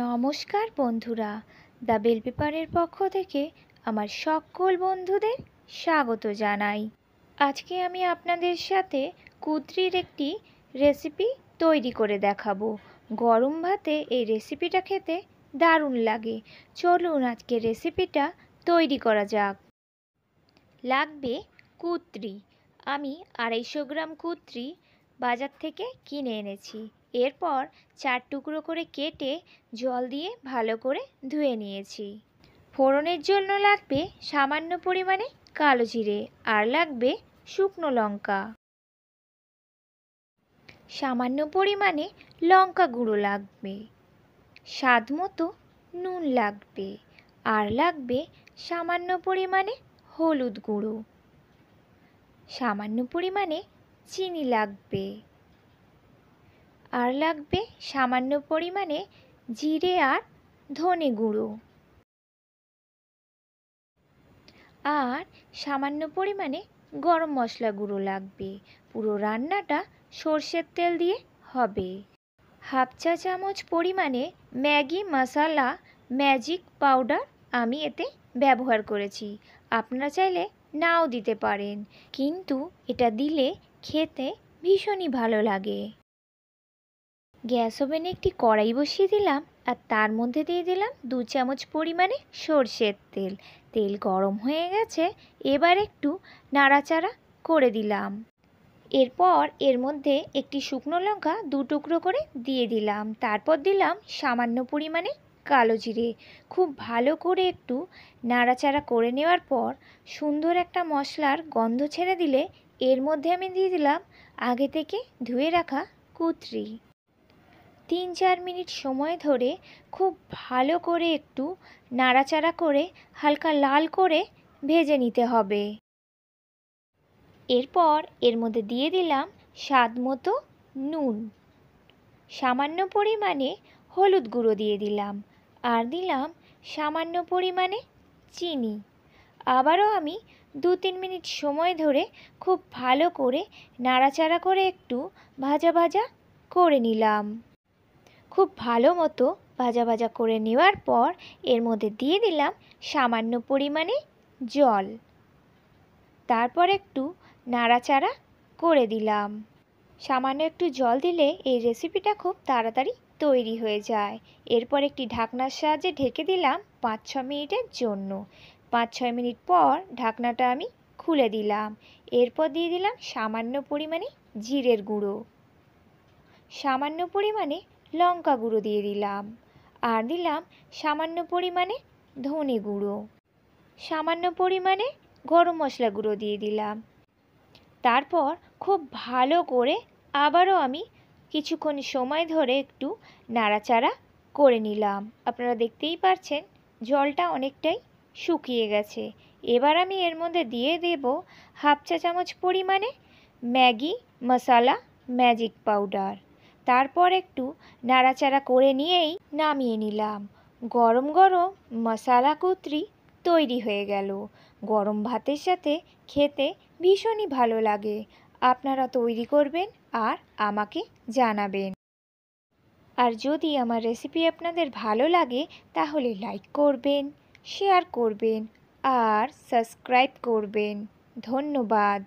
নমস্কার বন্ধুরা the bell পেপারের পক্ষ থেকে আমার সকল বন্ধুদের স্বাগত জানাই আজকে আমি আপনাদের সাথে কুদ্রির একটি রেসিপি তৈরি করে দেখাবো গরম ভাতে এই রেসিপিটা খেতে দারুণ লাগে চলুন আজকে রেসিপিটা তৈরি করা যাক লাগবে কুত্রি আমি আড়াইশো গ্রাম কুত্রি বাজার থেকে কিনে এনেছি এরপর চার টুকরো করে কেটে জল দিয়ে ভালো করে ধুয়ে নিয়েছি ফোড়নের জন্য লাগবে সামান্য পরিমাণে কালো জিরে আর লাগবে শুকনো লঙ্কা সামান্য পরিমাণে লঙ্কা গুঁড়ো লাগবে স্বাদ মতো নুন লাগবে আর লাগবে সামান্য পরিমাণে হলুদ গুঁড়ো সামান্য পরিমাণে চিনি লাগবে আর লাগবে সামান্য পরিমাণে জিরে আর ধনে গুঁড়ো আর সামান্য পরিমাণে গরম মশলা গুঁড়ো লাগবে পুরো রান্নাটা সর্ষের তেল দিয়ে হবে হাফ চা চামচ পরিমাণে ম্যাগি মশলা ম্যাজিক পাউডার আমি এতে ব্যবহার করেছি আপনারা চাইলে নাও দিতে পারেন কিন্তু এটা দিলে খেতে ভীষণই ভালো লাগে গ্যাস ওভেনে একটি কড়াই বসিয়ে দিলাম আর তার মধ্যে দিয়ে দিলাম দু চামচ পরিমাণে সর্ষের তেল তেল গরম হয়ে গেছে এবার একটু নাড়াচাড়া করে দিলাম এরপর এর মধ্যে একটি শুকনো লঙ্কা দু টুকরো করে দিয়ে দিলাম তারপর দিলাম সামান্য পরিমাণে কালো জিরে খুব ভালো করে একটু নাড়াচাড়া করে নেওয়ার পর সুন্দর একটা মশলার গন্ধ ছেড়ে দিলে এর মধ্যে আমি দিয়ে দিলাম আগে থেকে ধুয়ে রাখা কুতরি তিন চার মিনিট সময় ধরে খুব ভালো করে একটু নাড়াচাড়া করে হালকা লাল করে ভেজে নিতে হবে এরপর এর মধ্যে দিয়ে দিলাম স্বাদ মতো নুন সামান্য পরিমাণে হলুদ গুঁড়ো দিয়ে দিলাম আর দিলাম সামান্য পরিমাণে চিনি আবারও আমি দু তিন মিনিট সময় ধরে খুব ভালো করে নাড়াচাড়া করে একটু ভাজা ভাজা করে নিলাম খুব ভালো মতো ভাজা ভাজা করে নেওয়ার পর এর মধ্যে দিয়ে দিলাম সামান্য পরিমাণে জল তারপর একটু নাড়াচাড়া করে দিলাম সামান্য একটু জল দিলে এই রেসিপিটা খুব তাড়াতাড়ি তৈরি হয়ে যায় এরপর একটি ঢাকনার সাহায্যে ঢেকে দিলাম পাঁচ ছ মিনিটের জন্য পাঁচ ছয় মিনিট পর ঢাকনাটা আমি খুলে দিলাম এরপর দিয়ে দিলাম সামান্য পরিমাণে জিরের গুঁড়ো সামান্য পরিমাণে লঙ্কা গুঁড়ো দিয়ে দিলাম আর দিলাম সামান্য পরিমাণে ধনে গুঁড়ো সামান্য পরিমাণে গরম মশলা গুঁড়ো দিয়ে দিলাম তারপর খুব ভালো করে আবারও আমি কিছুক্ষণ সময় ধরে একটু নাড়াচাড়া করে নিলাম আপনারা দেখতেই পারছেন জলটা অনেকটাই শুকিয়ে গেছে এবার আমি এর মধ্যে দিয়ে দেব হাফ চা চামচ পরিমাণে ম্যাগি মশালা ম্যাজিক পাউডার তারপর একটু নাড়াচাড়া করে নিয়েই নামিয়ে নিলাম গরম গরম মশালা কুতরি তৈরি হয়ে গেল গরম ভাতের সাথে খেতে ভীষণই ভালো লাগে আপনারা তৈরি করবেন আর আমাকে জানাবেন আর যদি আমার রেসিপি আপনাদের ভালো লাগে তাহলে লাইক করবেন শেয়ার করবেন আর সাবস্ক্রাইব করবেন ধন্যবাদ